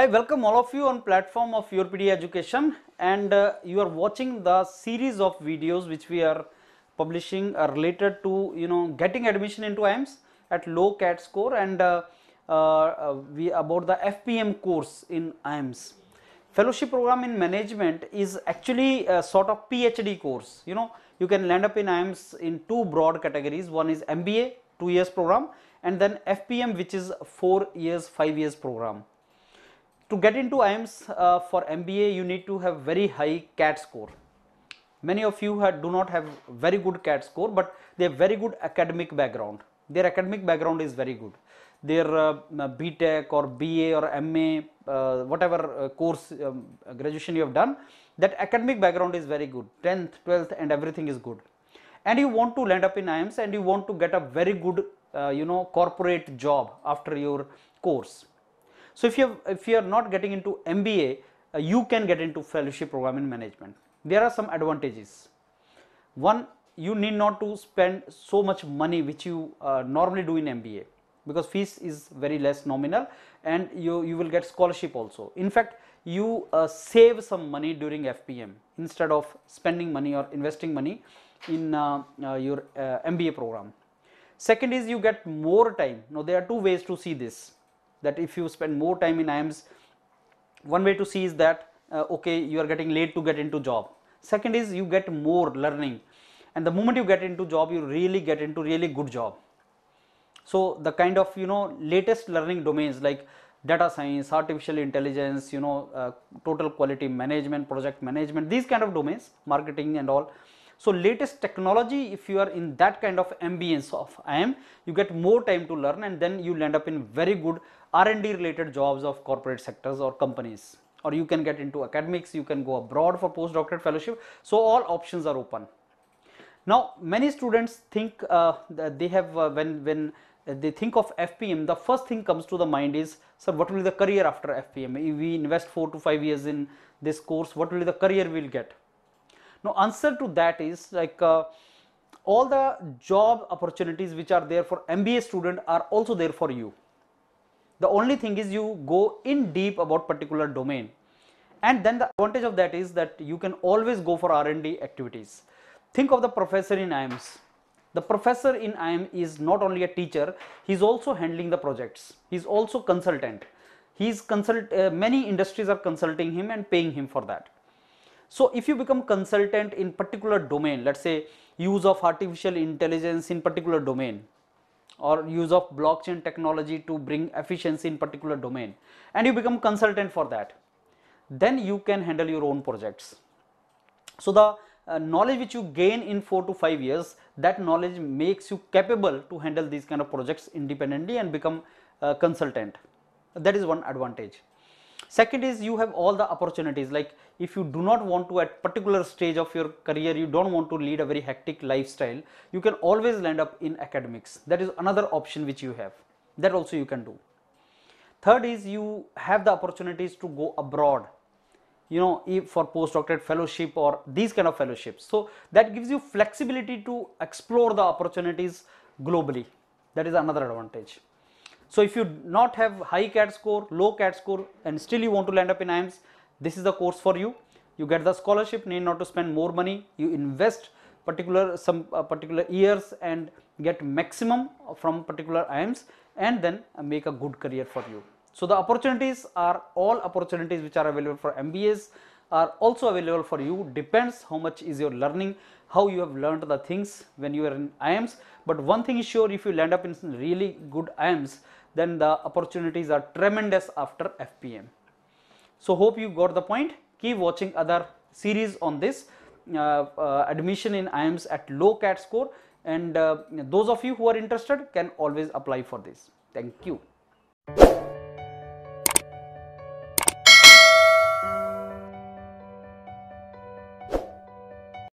I welcome all of you on platform of your PD education and uh, you are watching the series of videos which we are publishing are uh, related to you know getting admission into IMS at low CAT score and uh, uh, uh, we about the FPM course in IMS. Fellowship program in management is actually a sort of PhD course you know you can land up in IMS in two broad categories one is MBA 2 years program and then FPM which is 4 years 5 years program to get into IMs uh, for MBA you need to have very high CAT score. Many of you have, do not have very good CAT score but they have very good academic background. Their academic background is very good. Their uh, BTEC or BA or MA uh, whatever uh, course um, graduation you have done that academic background is very good 10th 12th and everything is good and you want to land up in IMs and you want to get a very good uh, you know corporate job after your course so if you if you are not getting into MBA, uh, you can get into fellowship program in management. There are some advantages. One, you need not to spend so much money which you uh, normally do in MBA because fees is very less nominal and you, you will get scholarship also. In fact, you uh, save some money during FPM instead of spending money or investing money in uh, uh, your uh, MBA program. Second is you get more time. Now there are two ways to see this that if you spend more time in IMs, one way to see is that uh, okay you are getting late to get into job. Second is you get more learning and the moment you get into job you really get into really good job. So the kind of you know latest learning domains like data science, artificial intelligence, you know uh, total quality management, project management, these kind of domains, marketing and all so, latest technology if you are in that kind of ambience of IM you get more time to learn and then you will end up in very good R&D related jobs of corporate sectors or companies or you can get into academics, you can go abroad for postdoctoral fellowship. So, all options are open. Now, many students think uh, they have uh, when, when they think of FPM, the first thing comes to the mind is, sir, what will be the career after FPM? If we invest 4 to 5 years in this course, what will be the career we will get? Now answer to that is like uh, all the job opportunities which are there for MBA student are also there for you. The only thing is you go in deep about particular domain and then the advantage of that is that you can always go for R&D activities. Think of the professor in IMS. The professor in IIM is not only a teacher, he is also handling the projects. He is also consultant. He's consult uh, many industries are consulting him and paying him for that. So if you become consultant in particular domain, let's say use of artificial intelligence in particular domain or use of blockchain technology to bring efficiency in particular domain and you become consultant for that, then you can handle your own projects. So the uh, knowledge which you gain in 4 to 5 years that knowledge makes you capable to handle these kind of projects independently and become a uh, consultant that is one advantage Second is you have all the opportunities like if you do not want to at particular stage of your career you don't want to lead a very hectic lifestyle you can always land up in academics that is another option which you have that also you can do. Third is you have the opportunities to go abroad you know for postdoctorate fellowship or these kind of fellowships. So that gives you flexibility to explore the opportunities globally that is another advantage. So if you not have high CAT score, low CAT score and still you want to land up in IIMs, this is the course for you. You get the scholarship, need not to spend more money, you invest particular some uh, particular years and get maximum from particular IIMs and then make a good career for you. So the opportunities are all opportunities which are available for MBAs are also available for you depends how much is your learning how you have learned the things when you are in IIMs. But one thing is sure if you land up in really good IIMs then the opportunities are tremendous after FPM. So hope you got the point. Keep watching other series on this uh, uh, admission in IIMs at low CAT score and uh, those of you who are interested can always apply for this. Thank you.